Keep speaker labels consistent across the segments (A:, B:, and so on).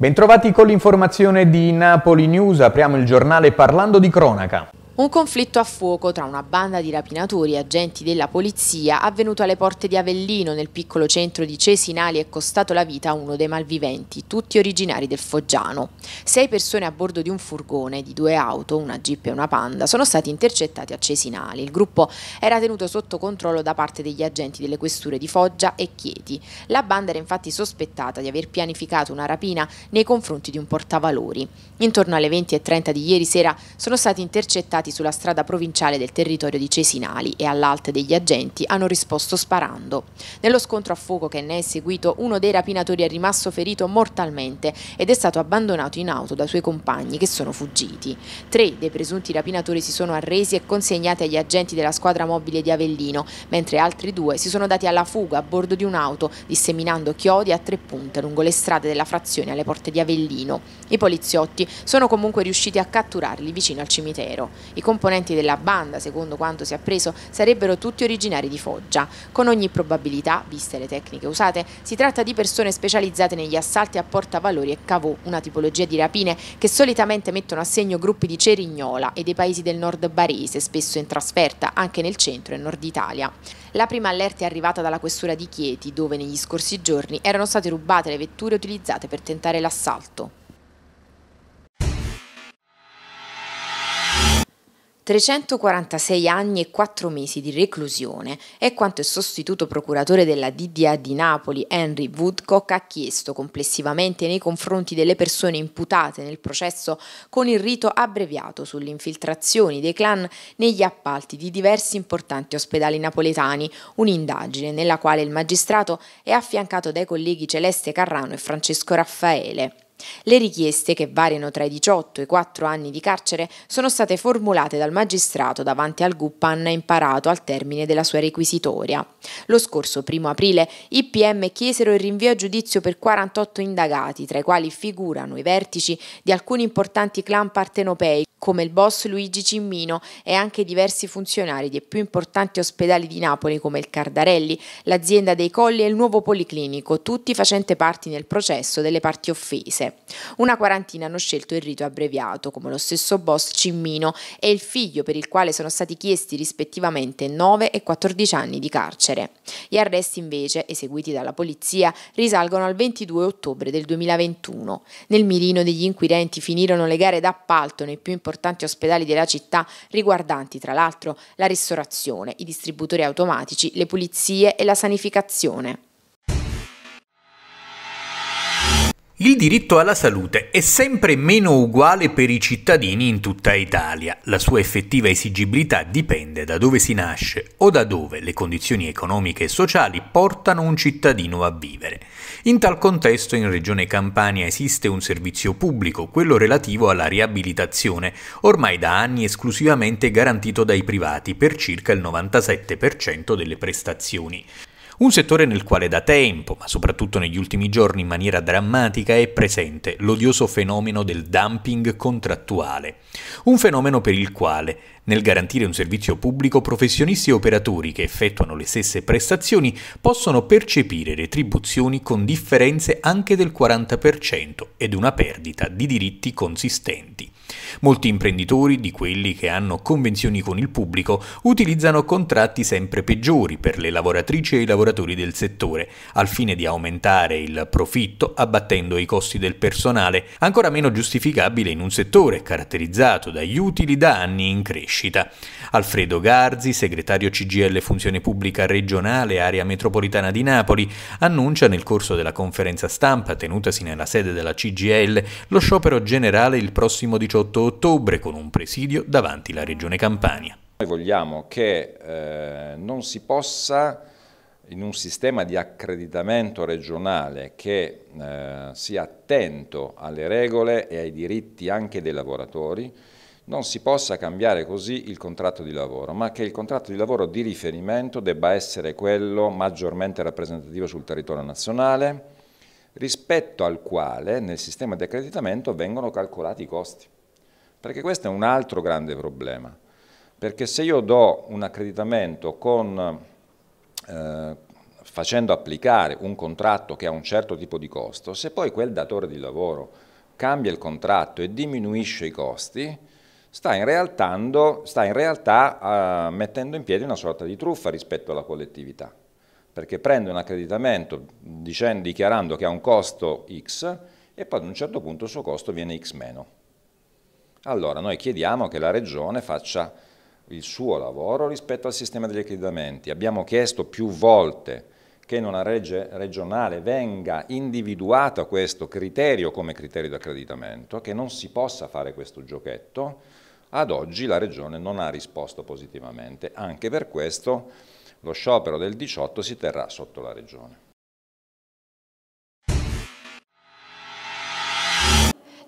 A: Bentrovati con l'informazione di Napoli News, apriamo il giornale parlando di cronaca.
B: Un conflitto a fuoco tra una banda di rapinatori e agenti della polizia avvenuto alle porte di Avellino nel piccolo centro di Cesinali è costato la vita a uno dei malviventi, tutti originari del Foggiano. Sei persone a bordo di un furgone, di due auto, una jeep e una panda, sono stati intercettati a Cesinali. Il gruppo era tenuto sotto controllo da parte degli agenti delle questure di Foggia e Chieti. La banda era infatti sospettata di aver pianificato una rapina nei confronti di un portavalori. Intorno alle 20.30 di ieri sera sono stati intercettati impiegati sulla strada provinciale del territorio di Cesinali e all'alte degli agenti hanno risposto sparando. Nello scontro a fuoco che ne è seguito uno dei rapinatori è rimasto ferito mortalmente ed è stato abbandonato in auto dai suoi compagni che sono fuggiti. Tre dei presunti rapinatori si sono arresi e consegnati agli agenti della squadra mobile di Avellino, mentre altri due si sono dati alla fuga a bordo di un'auto, disseminando chiodi a tre punte lungo le strade della frazione alle porte di Avellino. I poliziotti sono comunque riusciti a catturarli vicino al cimitero. I componenti della banda, secondo quanto si è appreso, sarebbero tutti originari di Foggia. Con ogni probabilità, viste le tecniche usate, si tratta di persone specializzate negli assalti a portavalori e cavò, una tipologia di rapine che solitamente mettono a segno gruppi di Cerignola e dei paesi del nord barese, spesso in trasferta anche nel centro e nord Italia. La prima allerta è arrivata dalla questura di Chieti, dove negli scorsi giorni erano state rubate le vetture utilizzate per tentare l'assalto. 346 anni e 4 mesi di reclusione è quanto il sostituto procuratore della DDA di Napoli, Henry Woodcock, ha chiesto complessivamente nei confronti delle persone imputate nel processo con il rito abbreviato sulle infiltrazioni dei clan negli appalti di diversi importanti ospedali napoletani, un'indagine nella quale il magistrato è affiancato dai colleghi Celeste Carrano e Francesco Raffaele. Le richieste, che variano tra i 18 e i 4 anni di carcere, sono state formulate dal magistrato davanti al GUP Anna Imparato al termine della sua requisitoria. Lo scorso 1 aprile i PM chiesero il rinvio a giudizio per 48 indagati, tra i quali figurano i vertici di alcuni importanti clan partenopei come il boss Luigi Cimmino e anche diversi funzionari dei più importanti ospedali di Napoli come il Cardarelli, l'azienda dei Colli e il nuovo Policlinico, tutti facenti parte nel processo delle parti offese. Una quarantina hanno scelto il rito abbreviato, come lo stesso boss Cimmino e il figlio per il quale sono stati chiesti rispettivamente 9 e 14 anni di carcere. Gli arresti invece, eseguiti dalla polizia, risalgono al 22 ottobre del 2021. Nel mirino degli inquirenti finirono le gare d'appalto nei più importanti ospedali della città riguardanti tra l'altro la ristorazione, i distributori automatici, le pulizie e la sanificazione.
A: Il diritto alla salute è sempre meno uguale per i cittadini in tutta Italia. La sua effettiva esigibilità dipende da dove si nasce o da dove le condizioni economiche e sociali portano un cittadino a vivere. In tal contesto in Regione Campania esiste un servizio pubblico, quello relativo alla riabilitazione, ormai da anni esclusivamente garantito dai privati per circa il 97% delle prestazioni. Un settore nel quale da tempo, ma soprattutto negli ultimi giorni in maniera drammatica, è presente l'odioso fenomeno del dumping contrattuale. Un fenomeno per il quale, nel garantire un servizio pubblico, professionisti e operatori che effettuano le stesse prestazioni possono percepire retribuzioni con differenze anche del 40% ed una perdita di diritti consistenti. Molti imprenditori, di quelli che hanno convenzioni con il pubblico, utilizzano contratti sempre peggiori per le lavoratrici e i lavoratori del settore, al fine di aumentare il profitto abbattendo i costi del personale, ancora meno giustificabile in un settore caratterizzato dagli utili da anni in crescita. Alfredo Garzi, segretario CGL Funzione Pubblica Regionale Area Metropolitana di Napoli, annuncia nel corso della conferenza stampa tenutasi nella sede della CGL lo sciopero generale il prossimo 18 28 ottobre con un presidio davanti la Regione Campania. Noi vogliamo
C: che eh, non si possa in un sistema di accreditamento regionale che eh, sia attento alle regole e ai diritti anche dei lavoratori, non si possa cambiare così il contratto di lavoro, ma che il contratto di lavoro di riferimento debba essere quello maggiormente rappresentativo sul territorio nazionale, rispetto al quale nel sistema di accreditamento vengono calcolati i costi. Perché questo è un altro grande problema. Perché se io do un accreditamento con, eh, facendo applicare un contratto che ha un certo tipo di costo, se poi quel datore di lavoro cambia il contratto e diminuisce i costi, sta in, sta in realtà eh, mettendo in piedi una sorta di truffa rispetto alla collettività. Perché prende un accreditamento dicendo, dichiarando che ha un costo X e poi ad un certo punto il suo costo viene X meno. Allora noi chiediamo che la Regione faccia il suo lavoro rispetto al sistema degli accreditamenti. Abbiamo chiesto più volte che in una legge regionale venga individuato questo criterio come criterio di accreditamento, che non si possa fare questo giochetto, ad oggi la Regione non ha risposto positivamente. Anche per questo lo sciopero del 18 si terrà sotto la Regione.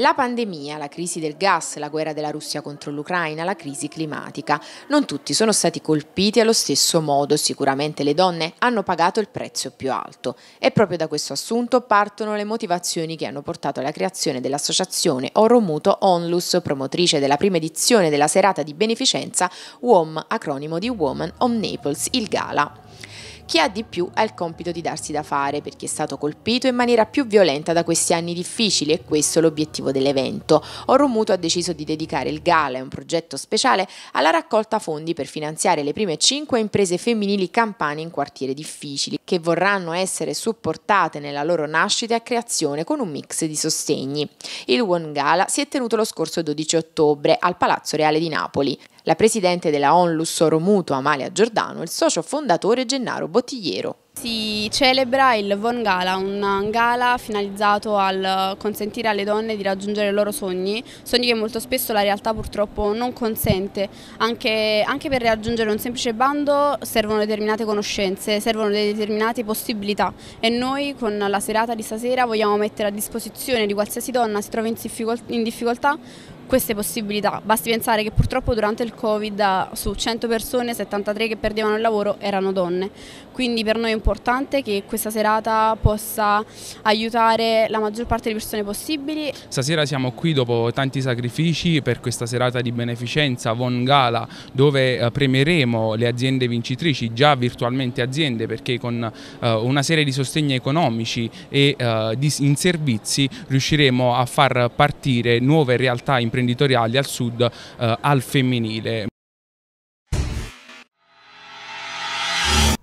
B: La pandemia, la crisi del gas, la guerra della Russia contro l'Ucraina, la crisi climatica. Non tutti sono stati colpiti allo stesso modo, sicuramente le donne hanno pagato il prezzo più alto. E proprio da questo assunto partono le motivazioni che hanno portato alla creazione dell'associazione Oromuto Onlus, promotrice della prima edizione della serata di beneficenza WOM, acronimo di Woman on Naples, il Gala. Chi ha di più ha il compito di darsi da fare perché è stato colpito in maniera più violenta da questi anni difficili e questo è l'obiettivo dell'evento. Oromuto ha deciso di dedicare il Gala, un progetto speciale, alla raccolta fondi per finanziare le prime 5 imprese femminili campane in quartieri difficili che vorranno essere supportate nella loro nascita e creazione con un mix di sostegni. Il One Gala si è tenuto lo scorso 12 ottobre al Palazzo Reale di Napoli la presidente della Onlus Oro Mutuo Amalia Giordano e il socio fondatore Gennaro Bottigliero. Si celebra il Von Gala, un gala finalizzato al consentire alle donne di raggiungere i loro sogni, sogni che molto spesso la realtà purtroppo non consente. Anche, anche per raggiungere un semplice bando servono determinate conoscenze, servono determinate possibilità e noi con la serata di stasera vogliamo mettere a disposizione di qualsiasi donna si trovi in difficoltà queste possibilità. Basti pensare che purtroppo durante il Covid ah, su 100 persone 73 che perdevano il lavoro erano donne, quindi per noi è importante che questa serata possa aiutare la maggior parte delle persone possibili.
C: Stasera siamo qui dopo tanti sacrifici per questa serata di beneficenza Von Gala dove eh, premeremo le aziende vincitrici, già virtualmente aziende perché con eh, una serie di sostegni economici e eh, in servizi riusciremo a far partire nuove realtà imprenditoriali imprenditoriali al sud eh, al femminile.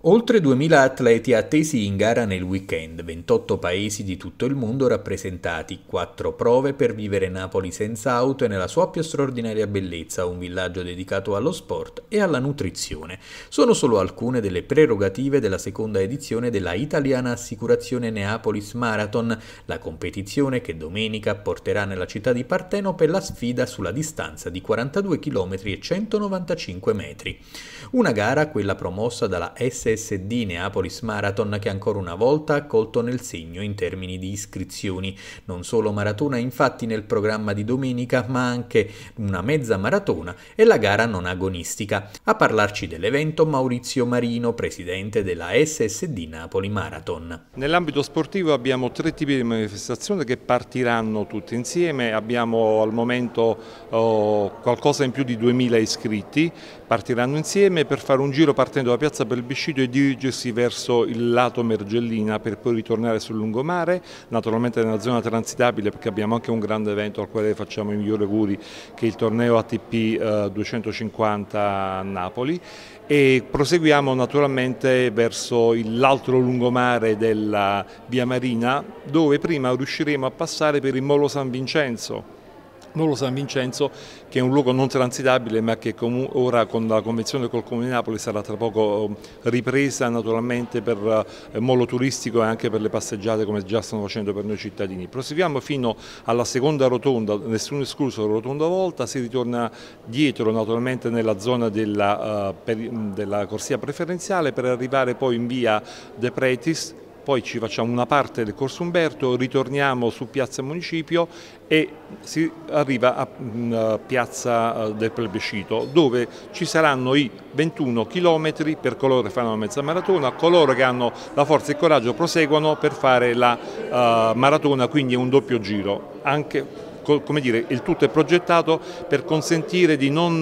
A: Oltre 2.000 atleti attesi in gara nel weekend, 28 paesi di tutto il mondo rappresentati, 4 prove per vivere Napoli senza auto e nella sua più straordinaria bellezza, un villaggio dedicato allo sport e alla nutrizione. Sono solo alcune delle prerogative della seconda edizione della italiana assicurazione Neapolis Marathon, la competizione che domenica porterà nella città di Partenope la sfida sulla distanza di 42 km e 195 metri. Una gara, quella promossa dalla SS l'SD Neapolis Marathon che ancora una volta ha colto nel segno in termini di iscrizioni. Non solo maratona infatti nel programma di domenica, ma anche una mezza maratona e la gara non agonistica. A parlarci dell'evento Maurizio Marino, presidente della SSD Napoli Marathon.
D: Nell'ambito sportivo abbiamo tre tipi di manifestazioni che partiranno tutte insieme, abbiamo al momento oh, qualcosa in più di 2000 iscritti, partiranno insieme per fare un giro partendo da Piazza Belbiscidio dirigersi verso il lato Mergellina per poi ritornare sul lungomare, naturalmente nella zona transitabile perché abbiamo anche un grande evento al quale facciamo i migliori auguri che è il torneo ATP 250 eh, Napoli e proseguiamo naturalmente verso l'altro lungomare della Via Marina dove prima riusciremo a passare per il Molo San Vincenzo Nolo San Vincenzo che è un luogo non transitabile ma che ora con la convenzione col Comune di Napoli sarà tra poco eh, ripresa naturalmente per eh, molo turistico e anche per le passeggiate come già stanno facendo per noi cittadini. Proseguiamo fino alla seconda rotonda, nessuno escluso la rotonda volta, si ritorna dietro naturalmente nella zona della, eh, della corsia preferenziale per arrivare poi in via De Pretis poi ci facciamo una parte del Corso Umberto, ritorniamo su Piazza Municipio e si arriva a mm, Piazza eh, del Plebiscito dove ci saranno i 21 km per coloro che fanno la mezza maratona, coloro che hanno la forza e il coraggio proseguono per fare la uh, maratona, quindi è un doppio giro, anche come dire, il tutto è progettato per consentire di non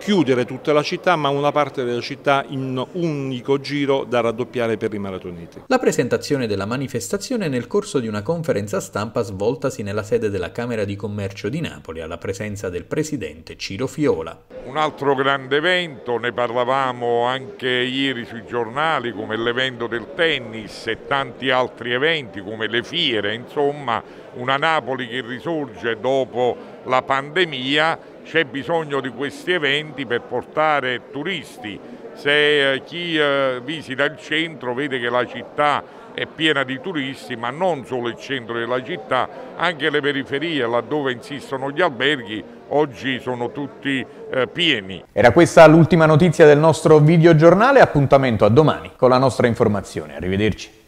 D: chiudere tutta la città ma una parte della città in un unico
A: giro da raddoppiare per i maratoniti. La presentazione della manifestazione è nel corso di una conferenza stampa svoltasi nella sede della Camera di Commercio di Napoli alla presenza del presidente Ciro Fiola.
C: Un altro grande evento, ne parlavamo anche ieri sui giornali come l'evento del tennis e tanti altri eventi come le fiere, insomma una Napoli che risorge dopo la pandemia c'è bisogno di questi eventi per portare turisti. Se eh, chi eh, visita il centro vede che la città è piena di turisti, ma non solo il centro della città, anche le periferie, laddove insistono gli alberghi, oggi sono tutti eh, pieni.
A: Era questa l'ultima notizia del nostro videogiornale, appuntamento a domani con la nostra informazione. Arrivederci.